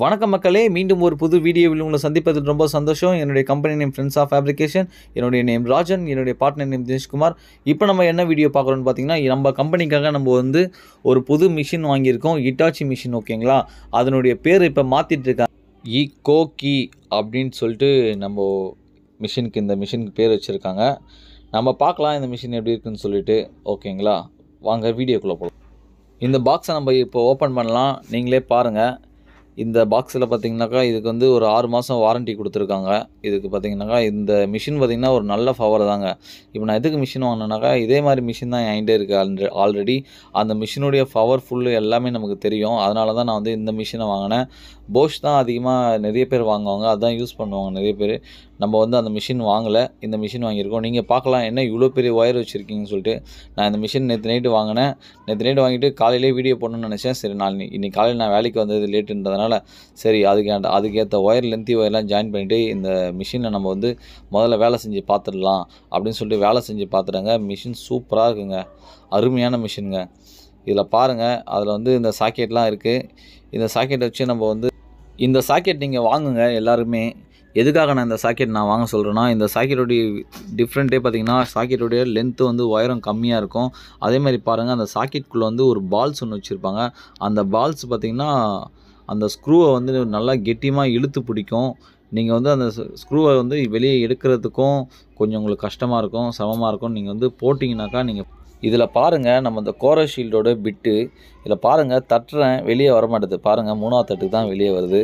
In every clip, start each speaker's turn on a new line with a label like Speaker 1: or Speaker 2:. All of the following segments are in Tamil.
Speaker 1: வணக்கம் மக்களே மீண்டும் ஒரு புது வீடியோவில் உங்களை சந்திப்பதில் ரொம்ப சந்தோஷம் என்னுடைய company name friends of fabrication என்னுடைய நேம் ராஜன் என்னுடைய பார்ட்னர் நேம் தினேஷ்குமார் இப்போ நம்ம என்ன வீடியோ பார்க்குறோன்னு பார்த்தீங்கன்னா நம்ம கம்பெனிக்காக நம்ம வந்து ஒரு புது மிஷின் வாங்கியிருக்கோம் இட்டாச்சி மிஷின் ஓகேங்களா அதனுடைய பேர் இப்போ இ கோ கி அப்படின்னு சொல்லிட்டு நம்ம மிஷினுக்கு இந்த மிஷினுக்கு பேர் வச்சுருக்காங்க நம்ம பார்க்கலாம் இந்த மிஷின் எப்படி இருக்குன்னு சொல்லிட்டு ஓகேங்களா வாங்க வீடியோக்குள்ளே போகலாம் இந்த பாக்ஸை நம்ம இப்போ ஓப்பன் பண்ணலாம் நீங்களே பாருங்கள் இந்த பாக்ஸில் பார்த்திங்கனாக்கா இதுக்கு வந்து ஒரு ஆறு மாதம் வாரண்ட்டி கொடுத்துருக்காங்க இதுக்கு பார்த்தீங்கன்னாக்கா இந்த மிஷின் பார்த்திங்கன்னா ஒரு நல்ல ஃபவர் தாங்க இப்போ நான் எதுக்கு மிஷின் வாங்கினேனாக்கா இதே மாதிரி மிஷின் தான் என்கிட்ட இருக்குது ஆல்ரெடி அந்த மிஷினுடைய பவர் ஃபுல்லு எல்லாமே நமக்கு தெரியும் அதனால தான் நான் வந்து இந்த மிஷினை வாங்கினேன் போஷ் தான் அதிகமாக நிறைய பேர் வாங்குவாங்க அதுதான் யூஸ் பண்ணுவாங்க நிறைய பேர் நம்ம வந்து அந்த மிஷின் வாங்கலை இந்த மிஷின் வாங்கியிருக்கோம் நீங்கள் பார்க்கலாம் என்ன இவ்வளோ பெரிய ஒயர் வச்சுருக்கீங்கன்னு சொல்லிட்டு நான் இந்த மிஷின் நேற்று நைட்டு வாங்கினேன் நேற்று நைட்டு வாங்கிட்டு காலையிலே வீடியோ போடணும்னு நினச்சேன் சரி நான் இன்னைக்கு காலையில் நான் வேலைக்கு வந்தது லேட்டுன்றதுனால சரி அதுக்கு அதுக்கேற்ற ஒயர் லென்த்தி ஒயர்லாம் ஜாயின் பண்ணிவிட்டு இந்த மிஷினில் நம்ம வந்து முதல்ல வேலை செஞ்சு பார்த்துடலாம் அப்படின்னு சொல்லிட்டு வேலை செஞ்சு பார்த்துட்டாங்க மிஷின் சூப்பராக இருக்குங்க அருமையான மிஷினுங்க இதில் பாருங்கள் அதில் வந்து இந்த சாக்கெட்லாம் இருக்குது இந்த சாக்கெட்டை வச்சு நம்ம வந்து இந்த சாக்கெட் நீங்கள் வாங்குங்க எல்லாருமே எதுக்காக நான் இந்த சாக்கெட் நான் வாங்க சொல்கிறேன்னா இந்த சாக்கெட்டோடைய டிஃப்ரெண்ட்டே பார்த்திங்கன்னா சாக்கெட்டுடைய லென்த்து வந்து ஒயரம் கம்மியாக இருக்கும் அதே மாதிரி பாருங்கள் அந்த சாக்கெட்டுக்குள்ளே வந்து ஒரு பால்ஸ் ஒன்று வச்சுருப்பாங்க அந்த பால்ஸ் பார்த்திங்கன்னா அந்த ஸ்க்ரூவை வந்து நல்லா கெட்டியமாக இழுத்து பிடிக்கும் நீங்கள் வந்து அந்த ஸ்க்ரூவை வந்து வெளியே எடுக்கிறதுக்கும் கொஞ்சம் உங்களுக்கு கஷ்டமாக இருக்கும் சிரமமாக இருக்கும் நீங்கள் வந்து போட்டிங்கனாக்கா நீங்கள் இதில் பாருங்கள் நம்ம இந்த கோரஷீல்டோட பிட்டு இதில் பாருங்கள் தட்டுறேன் வெளியே வரமாட்டேது பாருங்கள் மூணாவது தட்டுக்கு தான் வெளியே வருது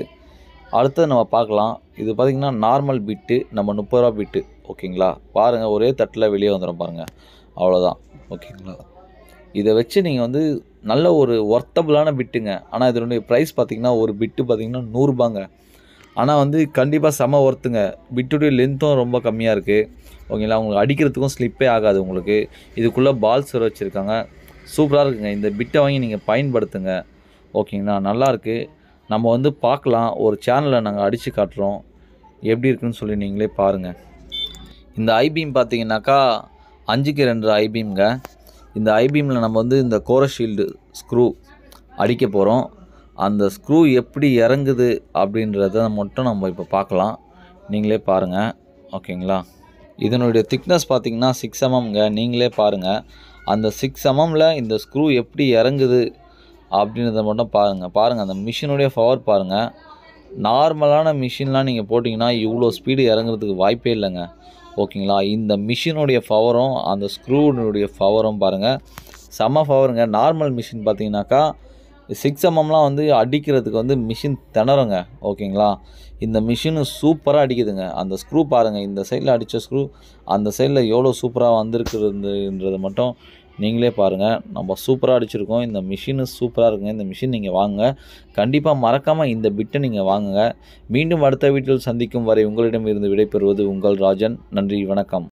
Speaker 1: அடுத்தது நம்ம பார்க்கலாம் இது பார்த்திங்கன்னா நார்மல் பிட்டு நம்ம முப்பது ரூபா பிட்டு ஓகேங்களா பாருங்கள் ஒரே தட்டில் வெளியே வந்துடும் பாருங்கள் அவ்வளோதான் ஓகேங்களா இதை வச்சு நீங்கள் வந்து நல்ல ஒரு ஒர்த்தபுளான பிட்டுங்க ஆனால் இதனுடைய ப்ரைஸ் பார்த்திங்கன்னா ஒரு பிட்டு பார்த்திங்கன்னா நூறுரூபாங்க ஆனால் வந்து கண்டிப்பாக செம ஒர்த்துங்க பிட்டுடைய லென்த்தும் ரொம்ப கம்மியாக இருக்குது ஓகேங்களா உங்களுக்கு அடிக்கிறதுக்கும் ஸ்லிப்பே ஆகாது உங்களுக்கு இதுக்குள்ளே பால்ஸ் வர வச்சுருக்காங்க சூப்பராக இருக்குங்க இந்த பிட்டை வாங்கி நீங்கள் பயன்படுத்துங்க ஓகேங்களா நல்லாயிருக்கு நம்ம வந்து பார்க்கலாம் ஒரு சேனலை நாங்கள் அடித்து காட்டுறோம் எப்படி இருக்குன்னு சொல்லி நீங்களே பாருங்கள் இந்த ஐபீம் பார்த்தீங்கன்னாக்கா அஞ்சுக்கு ரெண்டு ஐபீம்ங்க இந்த ஐபீமில் நம்ம வந்து இந்த கோரஷீல்டு ஸ்க்ரூ அடிக்க போகிறோம் அந்த ஸ்க்ரூ எப்படி இறங்குது அப்படின்றத மட்டும் நம்ம இப்போ பார்க்கலாம் நீங்களே பாருங்கள் ஓகேங்களா இதனுடைய திக்னஸ் பார்த்திங்கன்னா சிக்ஸ் எம்எம்ங்க நீங்களே பாருங்கள் அந்த சிக்ஸ் எம்எம்மில் இந்த ஸ்க்ரூ எப்படி இறங்குது அப்படின்றத மட்டும் பாருங்கள் பாருங்கள் அந்த மிஷினுடைய பவர் பாருங்கள் நார்மலான மிஷின்லாம் நீங்கள் போட்டிங்கன்னா இவ்வளோ ஸ்பீடு இறங்குறதுக்கு வாய்ப்பே இல்லைங்க ஓகேங்களா இந்த மிஷினுடைய பவரும் அந்த ஸ்க்ரூனுடைய பவரும் பாருங்கள் செம பவருங்க நார்மல் மிஷின் பார்த்தீங்கன்னாக்கா சிக்ஸ் எம்எம்லாம் வந்து அடிக்கிறதுக்கு வந்து மிஷின் திணறுங்க ஓகேங்களா இந்த மிஷினு சூப்பராக அடிக்குதுங்க அந்த ஸ்க்ரூ பாருங்கள் இந்த சைடில் அடித்த ஸ்க்ரூ அந்த சைடில் எவ்வளோ சூப்பராக வந்திருக்குதுன்றதை மட்டும் நீங்களே பாருங்கள் நம்ம சூப்பராக அடிச்சிருக்கோம் இந்த மிஷினு சூப்பராக இருக்குங்க இந்த மிஷின் நீங்கள் வாங்க கண்டிப்பாக மறக்காமல் இந்த பிட்டை நீங்கள் வாங்குங்க மீண்டும் அடுத்த வீட்டில் சந்திக்கும் வரை உங்களிடம் இருந்து விடைபெறுவது உங்கள் ராஜன் நன்றி வணக்கம்